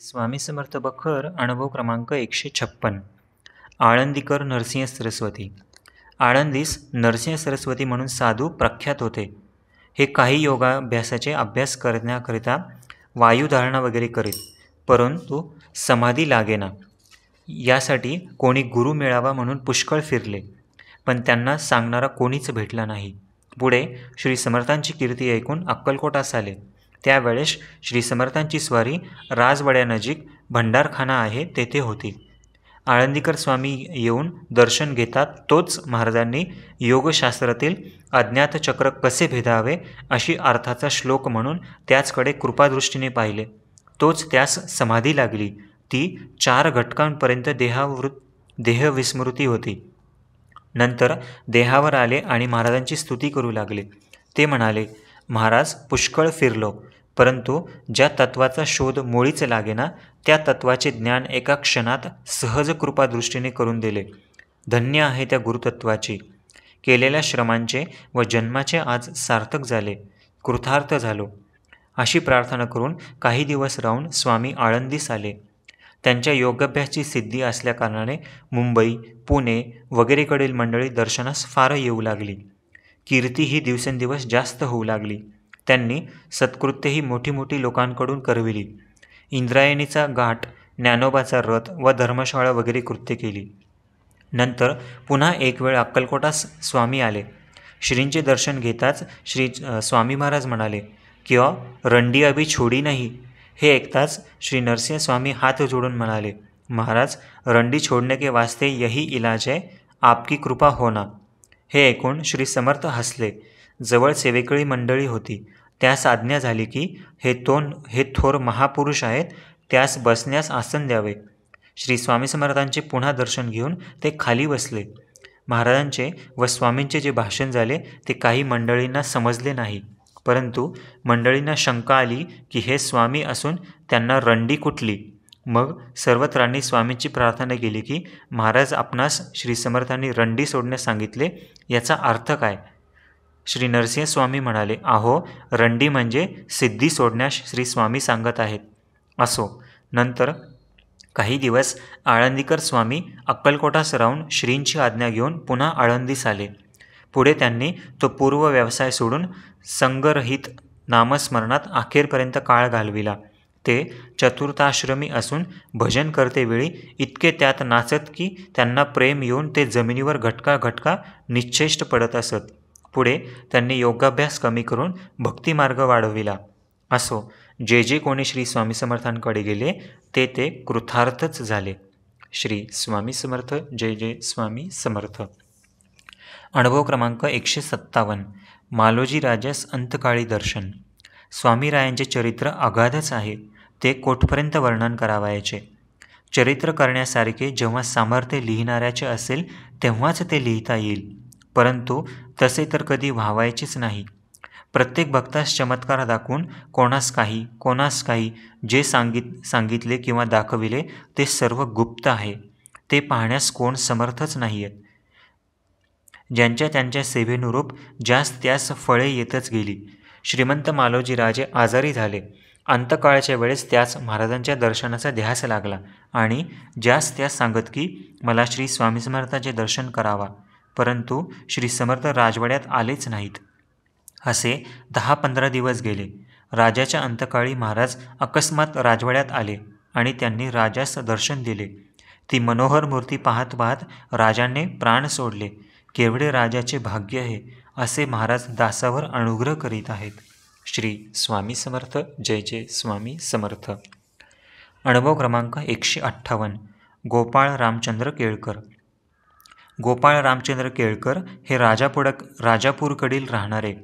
स्वामी समर्थ बखर अनुभव क्रमांक एकशे छप्पन आळंदीकर नरसिंह सरस्वती आळंदीस नरसिंह सरस्वती म्हणून साधू प्रख्यात होते हे काही योगाभ्यासाचे अभ्यास करण्याकरिता वायुधारणा वगैरे करीत परंतु समाधी लागेना यासाठी कोणी गुरु मिळावा म्हणून पुष्कळ फिरले पण त्यांना सांगणारा कोणीच भेटला नाही पुढे श्री समर्थांची कीर्ती ऐकून अक्कलकोटास आले त्यावेळेस श्री समर्थांची स्वारी राजवाड्यानजीक भंडारखाना आहे तेथे होती आळंदीकर स्वामी येऊन दर्शन घेतात तोच महाराजांनी योगशास्त्रातील अज्ञातचक्र कसे भेदावे अशी अर्थाचा श्लोक म्हणून त्याचकडे कृपादृष्टीने पाहिले तोच त्यास समाधी लागली ती चार घटकांपर्यंत देहावृत देहविस्मृती होती नंतर देहावर आले आणि महाराजांची स्तुती करू लागले ते म्हणाले महाराज पुष्कळ फिरलो परंतु ज्या तत्वाचा शोध मुळीच लागेना त्या तत्वाचे ज्ञान एका क्षणात सहज दृष्टीने करून दिले धन्य आहे त्या गुरुतत्वाची केलेल्या श्रमांचे व जन्माचे आज सार्थक झाले कृथार्थ झालो अशी प्रार्थना करून काही दिवस राहून स्वामी आळंदीस आले त्यांच्या योगाभ्यासची सिद्धी असल्याकारणाने मुंबई पुणे वगैरेकडील मंडळी दर्शनास फार येऊ लागली कीर्ती ही दिवसेंदिवस जास्त होऊ लागली त्यांनी सत्कृत्यही मोठी मोठी लोकांकडून करविली इंद्रायणीचा घाट ज्ञानोबाचा रथ व धर्मशाळा वगैरे कृत्य केली नंतर पुन्हा एक वेळ अक्कलकोटा स्वामी आले श्रींचे दर्शन घेताच श्री स्वामी महाराज म्हणाले किंवा रंडी अभी छोडी नाही हे ऐकताच श्री नरसिंह स्वामी हात जोडून म्हणाले महाराज रंडी छोडणे के वास्ते यही इलाज आहे आपकी कृपा होना हे ऐकून श्री समर्थ हसले जवळ सेवेकळी मंडळी होती त्यास आज्ञा झाली की हे तोंड हे थोर महापुरुष आहेत त्यास बसण्यास आसन द्यावे श्री स्वामी समर्थांचे पुन्हा दर्शन घेऊन ते खाली बसले महाराजांचे व स्वामींचे जे भाषण झाले ते काही मंडळींना समजले नाही परंतु मंडळींना शंका आली की हे स्वामी असून त्यांना रंडी कुठली मग सर्वत्रांनी स्वामींची प्रार्थना केली की महाराज आपणास श्री समर्थांनी रंडी सोडण्यास सांगितले याचा अर्थ काय श्री नरसिंहस्वामी म्हणाले आहो रंडी म्हणजे सिद्धी सोडण्यास श्री स्वामी सांगत आहेत असो नंतर काही दिवस आळंदीकर स्वामी अक्कलकोटास राहून श्रींची आज्ञा घेऊन पुन्हा आळंदीस आले पुढे त्यांनी तो पूर्व व्यवसाय सोडून संगरहित नामस्मरणात अखेरपर्यंत काळ घालविला ते चतुर्थाश्रमी असून भजन करतेवेळी इतके त्यात नाचत की त्यांना प्रेम येऊन ते जमिनीवर घटका घटका निश्चेष्ट पडत असत पुढे त्यांनी योगाभ्यास कमी करून भक्तिमार्ग वाढविला असो जे जे कोणी श्री स्वामी समर्थांकडे गेले ते ते कृथार्थच झाले श्री स्वामी समर्थ जय जय स्वामी समर्थ अनुभव क्रमांक एकशे सत्तावन्न मालोजी राजास अंतकाळी दर्शन स्वामीरायांचे चरित्र अगाधच आहे ते कोठपर्यंत वर्णन करावायचे चरित्र करण्यासारखे जेव्हा सामर्थ्य लिहिणाऱ्याचे असेल तेव्हाच ते लिहिता येईल परंतु तसे तर कधी व्हावायचेच नाही प्रत्येक भक्तास चमत्कार दाखवून कोणास काही कोणास काही जे सांगित सांगितले किंवा दाखविले ते सर्व गुप्त आहे ते पाहण्यास कोण समर्थच नाही आहेत ज्यांच्या त्यांच्या सेवेनुरूप ज्यास त्यास फळे येतच गेली श्रीमंत मालोजी राजे आजारी झाले अंतकाळाच्या वेळेस त्यास महाराजांच्या दर्शनाचा ध्यास लागला आणि ज्यास त्यास सांगत की मला श्री स्वामी समर्थाचे दर्शन करावा परंतु श्री समर्थ राजवाड्यात आलेच नाहीत असे दहा पंधरा दिवस गेले राजाच्या अंतकाळी महाराज अकस्मात राजवाड्यात आले आणि त्यांनी राजास दर्शन दिले ती मनोहर मूर्ती पाहत पाहत राजाने प्राण सोडले केवढे राजाचे भाग्य आहे असे महाराज दासावर अनुग्रह करीत आहेत श्री स्वामी समर्थ जय जय स्वामी समर्थ अनुभव क्रमांक एकशे अठ्ठावन्न गोपाळ रामचंद्र केळकर गोपाळ रामचंद्र केळकर हे राजापुडक राजापूरकडील राहणारे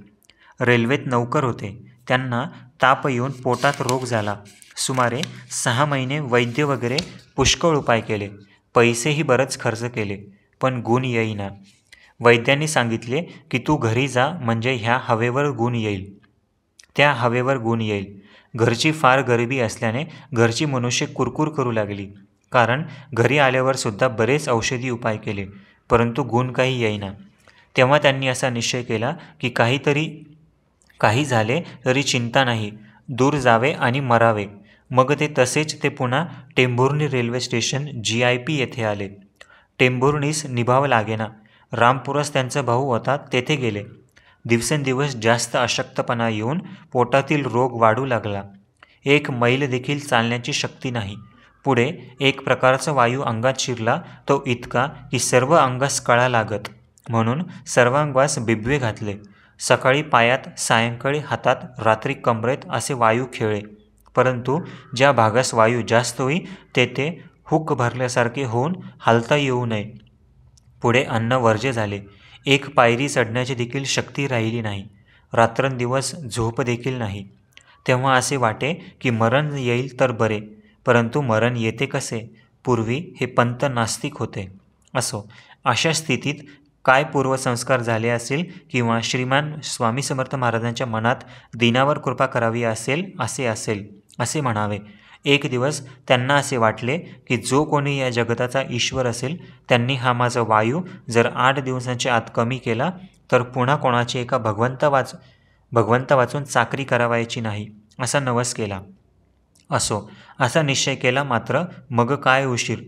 रेल्वेत नौकर होते त्यांना ताप येऊन पोटात रोग झाला सुमारे सहा महिने वैद्य वगैरे पुष्कळ उपाय केले पैसेही बरंच खर्च केले पण गुण येईना वैद्यांनी सांगितले की तू घरी जा म्हणजे ह्या हवेवर गुण येईल त्या हवेवर गुण येईल घरची फार गरिबी असल्याने घरची मनुष्य कुरकुर करू लागली कारण घरी आल्यावर सुद्धा बरेच औषधी उपाय केले परंतु गुण काही येईना तेव्हा त्यांनी असा निश्चय केला की काहीतरी काही झाले तरी चिंता नाही दूर जावे आणि मरावे मग ते तसेच ते पुन्हा Tembhurni railway station G I P येथे आले टेंभुर्णीस निभावं लागेना रामपुरस त्यांचा भाऊ होता तेथे गेले दिवसेंदिवस जास्त अशक्तपणा येऊन पोटातील रोग वाढू लागला एक मैल देखील चालण्याची शक्ती नाही पुढे एक प्रकारचा वायू अंगात शिरला तो इतका की सर्व अंगास कळा लागत म्हणून सर्वांगास बिबवे घातले सकाळी पायात सायंकाळी हातात रात्री कमरेत असे वायू खेळे परंतु ज्या भागास वायू जास्त होई तेथे हुक भरल्यासारखे होऊन हालता येऊ नये पुढे अन्न वर्जे झाले एक पायरी चढण्याची देखील शक्ती राहिली नाही रात्रंदिवस झोप देखील नाही तेव्हा असे वाटे की मरण येईल तर बरे परंतु मरण येते कसे पूर्वी हे पंत नास्तिक होते असो अशा स्थितीत काय पूर्वसंस्कार झाले असेल किंवा श्रीमान स्वामी समर्थ महाराजांच्या मनात दिनावर कृपा करावी असेल असे असेल असे म्हणावे एक दिवस त्यांना असे वाटले की जो कोणी या जगताचा ईश्वर असेल त्यांनी हा माझा वायू जर आठ दिवसांच्या आत कमी केला तर पुन्हा कोणाची एका भगवंत वाच भगवंत वाचून चाकरी करावायची नाही असा नवस केला असो असा निश्चय केला मात्र मग काय उशीर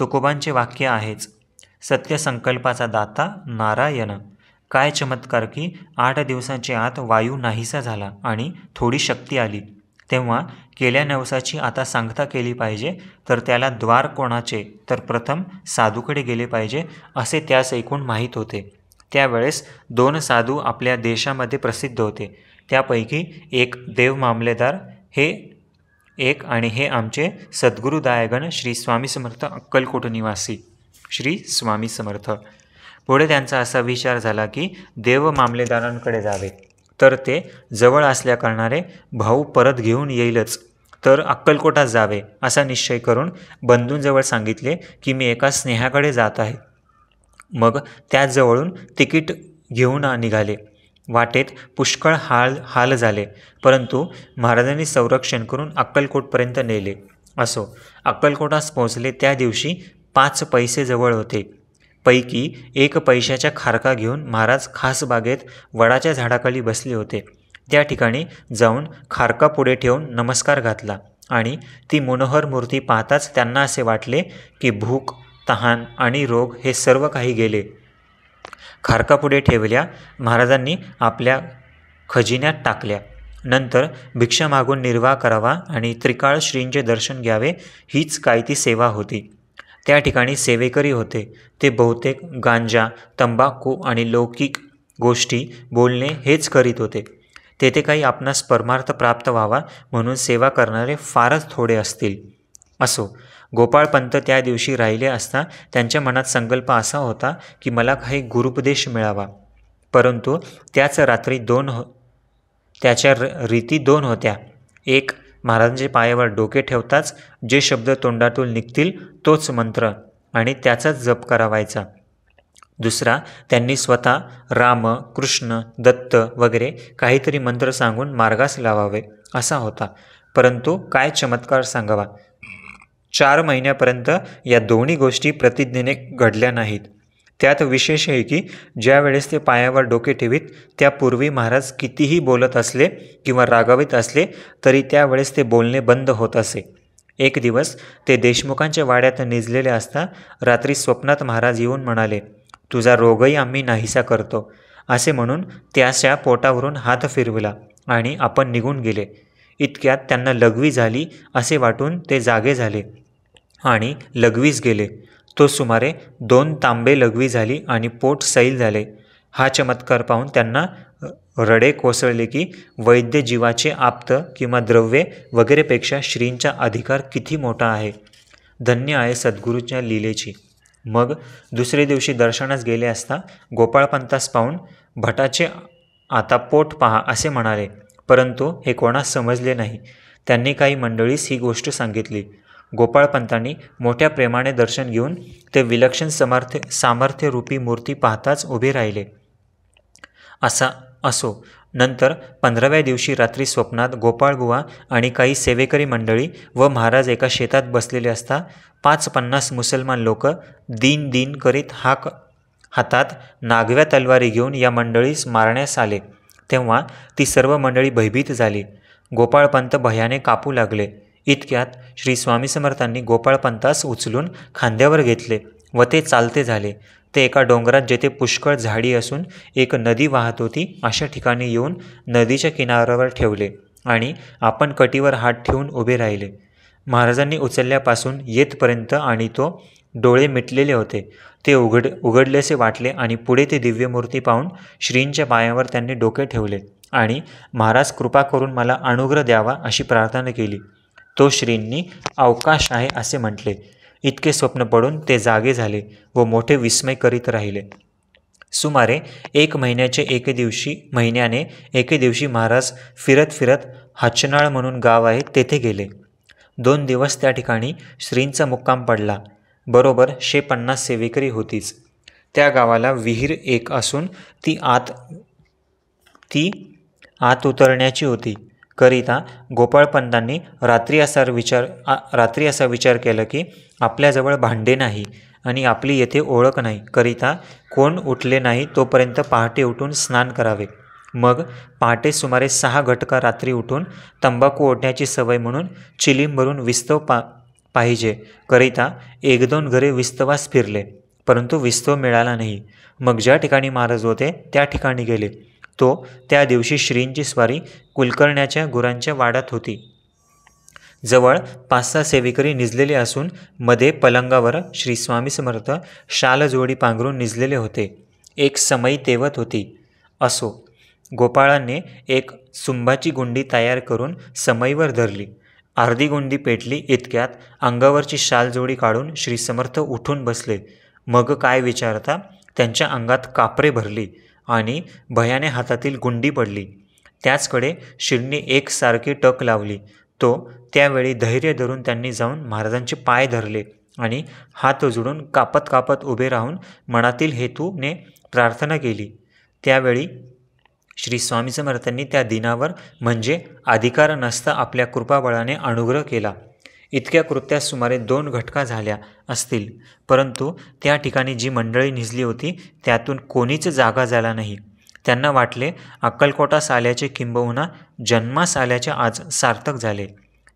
तुकोबांचे वाक्य आहेच सत्य संकल्पाचा दाता नारायण काय चमत्कार की आठ दिवसांच्या आत वायू नाहीसा झाला आणि थोडी शक्ती आली तेव्हा केल्या नवसाची आता सांगता केली पाहिजे तर त्याला द्वार कोणाचे तर प्रथम साधूकडे गेले पाहिजे असे त्यास ऐकून माहीत होते त्यावेळेस दोन साधू आपल्या देशामध्ये प्रसिद्ध होते त्यापैकी एक देव मामलेदार हे एक आणि हे आमचे सद्गुरू दायगण श्री स्वामी समर्थ अक्कलकोट निवासी श्री स्वामी समर्थ पुढे त्यांचा असा विचार झाला की देव मामलेदारांकडे जावे तर ते जवळ असल्या करणारे भाऊ परत घेऊन येईलच तर अक्कलकोटात जावे असा निश्चय करून बंधूंजवळ सांगितले की मी एका स्नेहाकडे जात आहे मग त्याजवळून तिकीट घेऊन निघाले वाटेत पुष्कळ हाल हाल झाले परंतु महाराजांनी संरक्षण करून अक्कलकोटपर्यंत नेले असो अक्कलकोटास पोहोचले त्या दिवशी पाच पैसे जवळ होते पैकी एक पैशाच्या खारका घेऊन महाराज खास बागेत वडाच्या झाडाखाली बसले होते त्या ठिकाणी जाऊन खारका पुढे ठेवून नमस्कार घातला आणि ती मनोहर मूर्ती पाहताच त्यांना असे वाटले की भूक तहान आणि रोग हे सर्व काही गेले खारकापुढे ठेवल्या महाराजांनी आपल्या खजिन्यात टाकल्या नंतर भिक्षा मागून निर्वाह करावा आणि त्रिकाळ श्रींचे दर्शन घ्यावे हीच काय ती सेवा होती त्या ठिकाणी सेवेकरी होते ते बहुतेक गांजा तंबाखू आणि लौकिक गोष्टी बोलणे हेच करीत होते तेथे काही आपणास परमार्थ प्राप्त व्हावा म्हणून सेवा करणारे फारच थोडे असतील असो गोपाळपंत त्या दिवशी राहिले असता त्यांच्या मनात संकल्प असा होता की मला काही गुरुपदेश मिळावा परंतु त्याच रात्री दोन हो त्याच्या रीती दोन होत्या एक महाराजांचे पायावर डोके ठेवताच जे शब्द तोंडातून निघतील तोच मंत्र आणि त्याचाच जप करावायचा दुसरा त्यांनी स्वतः राम कृष्ण दत्त वगैरे काहीतरी मंत्र सांगून मार्गास लावावे असा होता परंतु काय चमत्कार सांगावा चार महिन्यापर्यंत या दोन्ही गोष्टी प्रतिज्ञेने घडल्या नाहीत त्यात विशेष आहे की ज्या वेळेस ते पायावर डोके ठेवीत त्यापूर्वी महाराज कितीही बोलत असले किंवा रागावित असले तरी त्यावेळेस ते बोलणे बंद होत असे एक दिवस ते देशमुखांच्या वाड्यात निजलेले असता रात्री स्वप्नात महाराज येऊन म्हणाले तुझा रोगही आम्ही नाहीसा करतो असे म्हणून त्याच्या पोटावरून हात फिरविला आणि आपण निघून गेले इतक्यात त्यांना लघवी झाली असे वाटून ते जागे झाले आणि लघवीस गेले तो सुमारे दोन तांबे लघवी झाली आणि पोट सैल झाले हा चमत्कार पाहून त्यांना रडे कोसळले की वैद्य जीवाचे आप्त किंवा द्रव्ये वगैरेपेक्षा श्रींचा अधिकार किती मोठा आहे धन्य आहे सद्गुरूच्या लीलेची मग दुसरे दिवशी दर्शनास गेले असता गोपाळपंतास पाहून भटाचे आता पोट पहा असे म्हणाले परंतु हे कोणास समजले नाही त्यांनी काही मंडळीस ही गोष्ट सांगितली गोपाळपंतांनी मोठ्या प्रेमाने दर्शन घेऊन ते विलक्षण समर्थ सामर्थ्यरूपी मूर्ती पाहताच उभे राहिले असा असो नंतर पंधराव्या दिवशी रात्री स्वप्नात गोपाळबुवा आणि काही सेवेकरी मंडळी व महाराज एका शेतात बसलेले असता पाच पन्नास मुसलमान लोक दिन दिन करीत हाक हातात नागव्या तलवारी घेऊन या मंडळीस मारण्यास आले तेव्हा ती सर्व मंडळी भयभीत झाली गोपाळपंत भयाने कापू लागले इतक्यात श्री स्वामी समर्थांनी गोपाळपंतास उचलून खांद्यावर घेतले व ते चालते झाले ते एका डोंगरात जेथे पुष्कळ झाडी असून एक नदी वाहत होती अशा ठिकाणी येऊन नदीच्या किनाऱ्यावर ठेवले आणि आपण कटीवर हात ठेवून उभे राहिले महाराजांनी उचलल्यापासून येतपर्यंत आणि तो डोळे मिटलेले होते ते उघड उघडलेसे वाटले आणि पुढे ते दिव्यमूर्ती पाहून श्रींच्या पायावर त्यांनी डोके ठेवले आणि महाराज कृपा करून मला अनुग्रह द्यावा अशी प्रार्थना केली तो श्रींनी अवकाश आहे असे म्हटले इतके स्वप्न पडून ते जागे झाले व मोठे विस्मय करीत राहिले सुमारे एक महिन्याचे एके दिवशी महिन्याने एके दिवशी महाराज फिरत फिरत हचनाळ म्हणून गाव आहे तेथे गेले दोन दिवस त्या ठिकाणी श्रींचा मुक्काम पडला बरोबर शे पन्नास सेवेकरी होतीच त्या गावाला विहीर एक असून ती आत ती आत उतरण्याची होती करिता गोपाळपंतांनी रात्री असा विचार रात्री असा विचार केला की आपल्याजवळ भांडे नाही आणि आपली येथे ओळख नाही करिता कोण उठले नाही तोपर्यंत पहाटे उठून स्नान करावे मग पहाटे सुमारे सहा घटका रात्री उठून तंबाखू ओढण्याची सवय म्हणून चिलीम भरून विस्तव पा पाहिजे करिता एक दोन घरे विस्तवास फिरले परंतु विस्तव मिळाला नाही मग ज्या ठिकाणी महाराज होते त्या ठिकाणी गेले तो त्या दिवशी श्रींची स्वारी कुलकर्ण्याच्या गुरांच्या वाड्यात होती जवळ पाच सहा सेविकरी निजलेले असून मध्ये पलंगावर श्री स्वामी समर्थ शालजोडी पांघरून निजलेले होते एक समयी तेवत होती असो गोपाळाने एक सुंबाची गुंडी तयार करून समईवर धरली अर्धी गुंडी पेटली इतक्यात अंगावरची शालजोडी काढून श्री समर्थ उठून बसले मग काय विचारता त्यांच्या अंगात कापरे भरली आणि भयाने हातातील गुंडी पडली त्याचकडे शिलनी एकसारखी टक लावली तो त्यावेळी धैर्य धरून त्यांनी जाऊन महाराजांचे पाय धरले आणि हात जोडून कापत कापत उभे राहून मनातील हेतूने प्रार्थना केली त्यावेळी श्री स्वामी समर्थांनी त्या दिनावर म्हणजे अधिकार नसता आपल्या कृपाबळाने अनुग्रह केला इतक्या कृत्यास सुमारे दोन घटका झाल्या असतील परंतु त्या ठिकाणी जी मंडळी निजली होती त्यातून कोणीच जागा झाला नाही त्यांना वाटले अक्कलकोटास आल्याचे किंबहुना जन्मास आल्याचे आज सार्थक झाले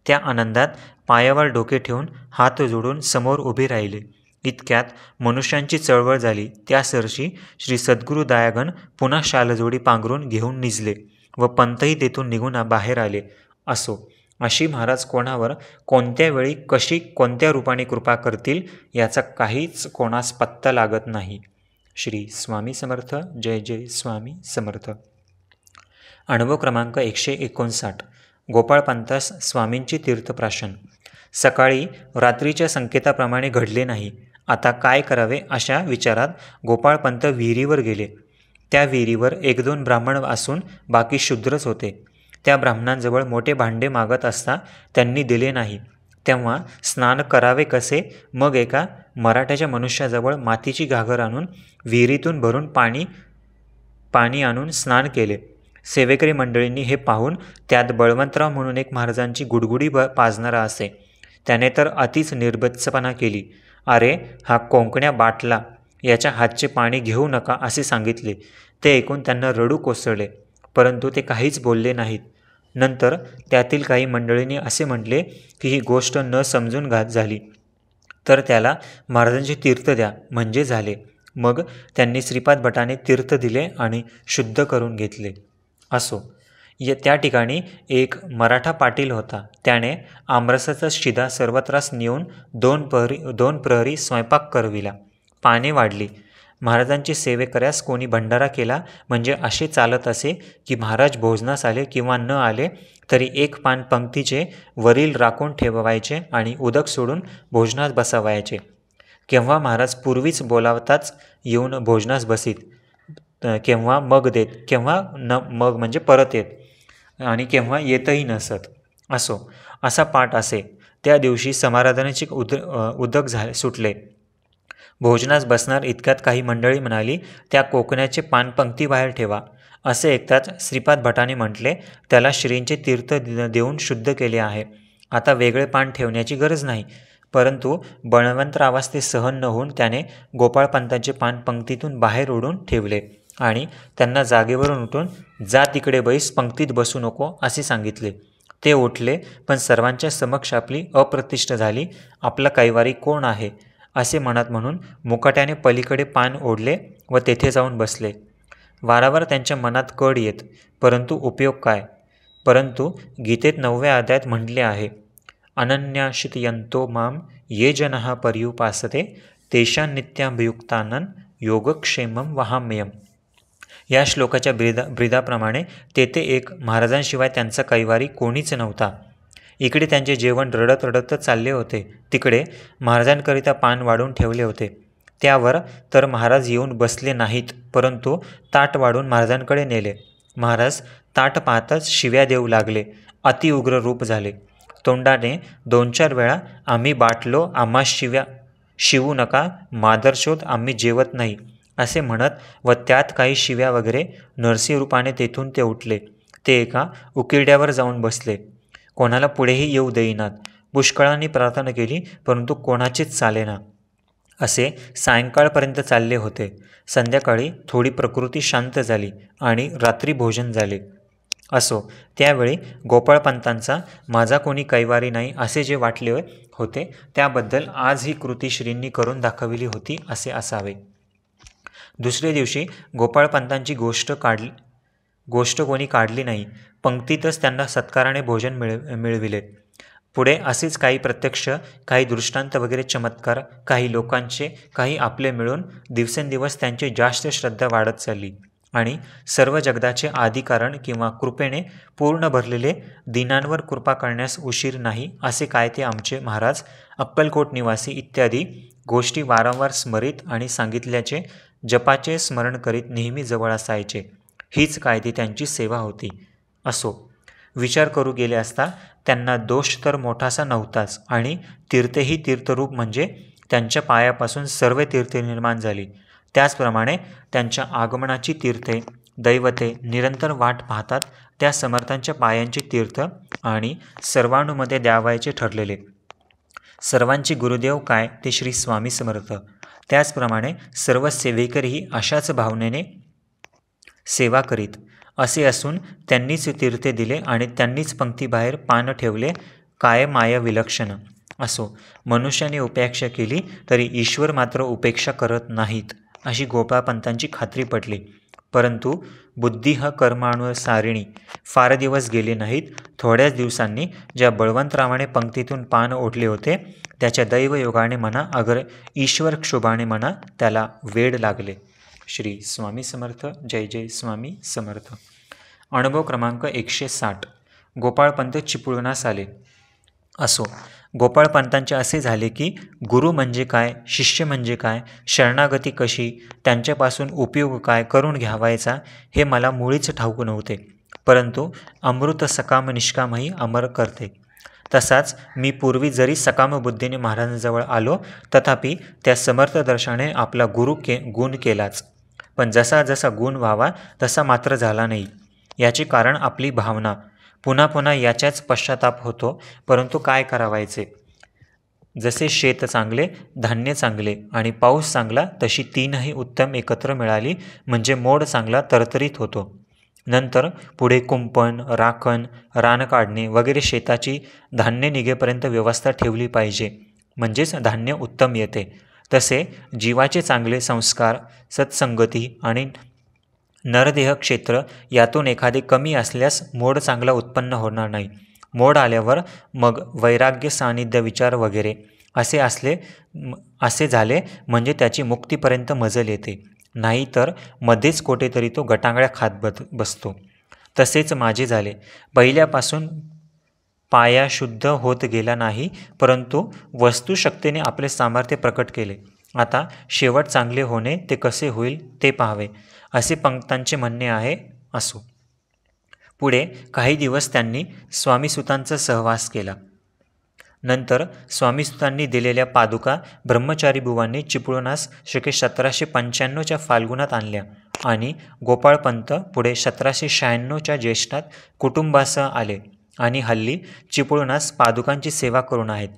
त्या आनंदात पायावर डोके ठेवून हात जोडून समोर उभे राहिले इतक्यात मनुष्यांची चळवळ झाली त्या सरशी श्री सद्गुरू दयागण पुन्हा शालजोडी पांघरून घेऊन निजले व पंतही तेथून निघून बाहेर आले असो अशी महाराज कोणावर कोणत्या वेळी कशी कोणत्या रूपाने कृपा करतील याचा काहीच कोणास पत्ता लागत नाही श्री स्वामी समर्थ जय जय स्वामी समर्थ अनुभव क्रमांक एकशे एकोणसाठ गोपाळपंतास स्वामींची तीर्थप्राशन सकाळी रात्रीच्या संकेताप्रमाणे घडले नाही आता काय करावे अशा विचारात गोपाळपंत विहिरीवर गेले त्या विहिरीवर एक दोन ब्राह्मण असून बाकी शूद्रच होते त्या ब्राह्मणांजवळ मोठे भांडे मागत असता त्यांनी दिले नाही तेव्हा स्नान करावे कसे मग एका मराठ्याच्या मनुष्याजवळ मातीची घागर आणून विहिरीतून भरून पाणी पाणी आणून स्नान केले सेवेकरी मंडळींनी हे पाहून त्यात बळवंतराव म्हणून एक महाराजांची गुडगुडी ब पाजणारा असे त्याने तर अतिच निर्बत्सपणा केली अरे हा कोंकण्या बाटला याच्या हातचे पाणी घेऊ नका असे सांगितले ते ऐकून त्यांना रडू कोसळले परंतु ते काहीच बोलले नाहीत नंतर त्यातील काही मंडळींनी असे म्हटले की ही गोष्ट न समजून घात झाली तर त्याला महाराजांचे तीर्थ द्या म्हणजे झाले मग त्यांनी श्रीपाद भटाने तीर्थ दिले आणि शुद्ध करून घेतले असो य त्या ठिकाणी एक मराठा पाटील होता त्याने आमरसाचा शिदा सर्वत्रास नेऊन दोन प्रहरी दोन प्रहरी स्वयंपाक करविला पाने वाढली महाराजांची सेवेकऱ्यास कोणी भंडारा केला म्हणजे असे चालत असे की महाराज भोजनास आले किंवा न आले तरी एक पान पंक्तीचे वरील राखून ठेवायचे आणि उदक सोडून भोजनास बसावायचे केव्हा महाराज पूर्वीच बोलावताच येऊन भोजनास बसीत केव्हा मग देत केव्हा न मग म्हणजे परत येत आणि केव्हा येतही नसत असो असा पाठ असे त्या दिवशी समाराधनाचे उद उदक झाले सुटले भोजनास बसणार इतक्यात काही मंडळी म्हणाली त्या कोकणाचे पानपंक्ती बाहेर ठेवा असे ऐकताच श्रीपाद भटाने म्हटले त्याला श्रींचे तीर्थ देऊन शुद्ध केले आहे आता वेगळे पान ठेवण्याची गरज नाही परंतु बळवंतरावास ते सहन न होऊन त्याने गोपाळपंतांचे पान पंक्तीतून बाहेर ओढून ठेवले आणि त्यांना जागेवरून उठून जा तिकडे बैस पंक्तीत बसू नको असे सांगितले ते उठले पण सर्वांच्या समक्ष आपली अप्रतिष्ठ झाली आपला कैवारी कोण आहे असे म्हणत म्हणून मुकाट्याने पलीकडे पान ओढले व तेथे जाऊन बसले वारंवार त्यांच्या मनात कड येत परंतु उपयोग काय परंतु गीतेत नवव्या अध्यायात म्हटले आहे अनन्याशित यंतो माम ये जनहा पर्युपासते तेशा नित्याभियुक्तानन योगक्षेमम वहाम्यम या श्लोकाच्या ब्रिदा ब्रिदाप्रमाणे तेथे एक महाराजांशिवाय त्यांचा कैवारी कोणीच नव्हता इकडे त्यांचे जेवण रडत रडतच चालले होते तिकडे महाराजांकरिता पान वाढून ठेवले होते त्यावर तर महाराज येऊन बसले नाहीत परंतु ताट वाढून महाराजांकडे नेले महाराज ताट पाहताच शिव्या देऊ लागले अतिउग्र रूप झाले तोंडाने दोन चार वेळा आम्ही बाटलो आम्हा शिव्या शिवू नका शोध आम्ही जेवत नाही असे म्हणत व त्यात काही शिव्या वगैरे नरसी रूपाने तेथून ते उठले ते एका उकिरड्यावर जाऊन बसले कोणाला पुढेही येऊ देईनात पुष्कळांनी प्रार्थना केली परंतु कोणाचीच ना असे सायंकाळपर्यंत चालले होते संध्याकाळी थोडी प्रकृती शांत झाली आणि रात्री भोजन झाले असो त्यावेळी गोपाळपंतांचा माझा कोणी कैवारी नाही असे जे वाटले होते त्याबद्दल आज ही कृती श्रींनी करून दाखविली होती असे असावे दुसऱ्या दिवशी गोपाळपंतांची गोष्ट काढ गोष्ट कोणी काढली नाही पंक्तीतच त्यांना सत्काराने भोजन मिळ मिळविले पुढे असेच काही प्रत्यक्ष काही दृष्टांत वगैरे चमत्कार काही लोकांचे काही आपले मिळून दिवसेंदिवस त्यांची जास्त श्रद्धा वाढत चालली आणि सर्व जगदाचे आदिकारण किंवा कृपेने पूर्ण भरलेले दिनांवर कृपा करण्यास उशीर नाही असे काय ते आमचे महाराज अक्कलकोट निवासी इत्यादी गोष्टी वारंवार स्मरित आणि सांगितल्याचे जपाचे स्मरण करीत नेहमी जवळ असायचे हीच कायदे त्यांची सेवा होती असो विचार करू गेले असता त्यांना दोष तर मोठासा नव्हताच आणि तीर्थही तीर्थरूप म्हणजे त्यांच्या पायापासून सर्व तीर्थे निर्माण झाली त्याचप्रमाणे त्यांच्या आगमनाची तीर्थे दैवते निरंतर वाट पाहतात त्या समर्थांच्या पायांचे तीर्थ आणि सर्वानुमध्ये द्यावायचे ठरलेले सर्वांचे गुरुदेव काय ते श्री स्वामी समर्थ त्याचप्रमाणे सर्व सेवेकरही अशाच भावनेने सेवा करीत असे असून त्यांनीच तीर्थे दिले आणि त्यांनीच पंक्तीबाहेर पान ठेवले काय माया विलक्षण असो मनुष्याने उपेक्षा केली तरी ईश्वर मात्र उपेक्षा करत नाहीत अशी गोपाळपंतांची खात्री पटली परंतु बुद्धी ह सारिणी फार दिवस गेले नाहीत थोड्याच दिवसांनी ज्या बळवंतरावाने पंक्तीतून पान ओढले होते त्याच्या दैवयोगाने म्हणा अगर ईश्वर क्षोभाने म्हणा त्याला वेड लागले श्री स्वामी समर्थ जय जय स्वामी समर्थ अनुभव क्रमांक एकशे साठ गोपाळपंत चिपळूणास आले असो गोपाळपंतांचे असे झाले की गुरु म्हणजे काय शिष्य म्हणजे काय शरणागती कशी त्यांच्यापासून उपयोग काय करून घ्यावायचा हे मला मुळीच ठाऊक नव्हते परंतु अमृत सकाम निष्कामही अमर करते तसाच मी पूर्वी जरी सकाम बुद्धीने महाराजांजवळ आलो तथापि त्या समर्थदर्शाने आपला गुरु के गुण केलाच पण जसा जसा गुण व्हावा तसा मात्र झाला नाही याचे कारण आपली भावना पुन्हा पुन्हा याच्याच पश्चाताप होतो परंतु काय करावायचे जसे शेत चांगले धान्य चांगले आणि पाऊस चांगला तशी तीनही उत्तम एकत्र मिळाली म्हणजे मोड चांगला तरतरीत होतो नंतर पुढे कुंपण राखण रान काढणे वगैरे शेताची धान्य निघेपर्यंत व्यवस्था ठेवली पाहिजे म्हणजेच धान्य उत्तम येते तसे जीवाचे चांगले संस्कार सत्संगती आणि नरदेह क्षेत्र यातून एखादे कमी असल्यास मोड चांगला उत्पन्न होणार नाही मोड आल्यावर मग वैराग्य सानिध्य विचार वगैरे असे असले असे झाले म्हणजे त्याची मुक्तीपर्यंत मजल येते नाही तर मध्येच कुठेतरी तो गटांगळ्या खात बसतो तसेच माझे झाले पहिल्यापासून पाया शुद्ध होत गेला नाही परंतु वस्तुशक्तीने आपले सामर्थ्य प्रकट केले आता शेवट चांगले होणे ते कसे होईल ते पाहावे असे पंक्तांचे म्हणणे आहे असो पुढे काही दिवस त्यांनी स्वामीसुतांचा सहवास केला नंतर स्वामीसुतांनी दिलेल्या पादुका ब्रह्मचारी बुवांनी चिपळूणास शके सतराशे पंच्याण्णवच्या फाल्गुनात आणल्या आणि गोपाळपंत पुढे सतराशे शहाण्णवच्या ज्येष्ठात कुटुंबासह आले आणि हल्ली चिपळूणास पादुकांची सेवा करून आहेत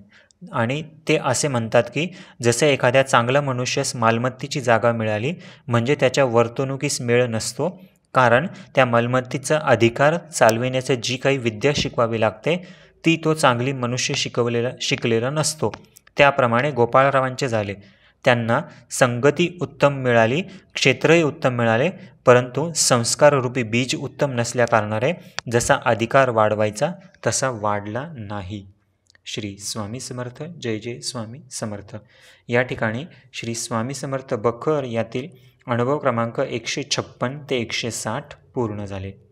आणि ते असे म्हणतात की जसे एखाद्या चांगल्या मनुष्यास मालमत्तेची जागा मिळाली म्हणजे त्याच्या वर्तणुकीस मेळ नसतो कारण त्या मालमत्तेचा अधिकार चालविण्याचं जी काही विद्या शिकवावी लागते ती तो चांगली मनुष्य शिकवलेला शिकलेला नसतो त्याप्रमाणे गोपाळरावांचे झाले त्यांना संगती उत्तम मिळाली क्षेत्रही उत्तम मिळाले परंतु संस्काररूपी बीज उत्तम नसल्याकारणारे जसा अधिकार वाढवायचा तसा वाढला नाही श्री स्वामी समर्थ जय जय स्वामी समर्थ या ठिकाणी श्री स्वामी समर्थ बखर यातील अनुभव क्रमांक एकशे छप्पन ते एकशे साठ पूर्ण झाले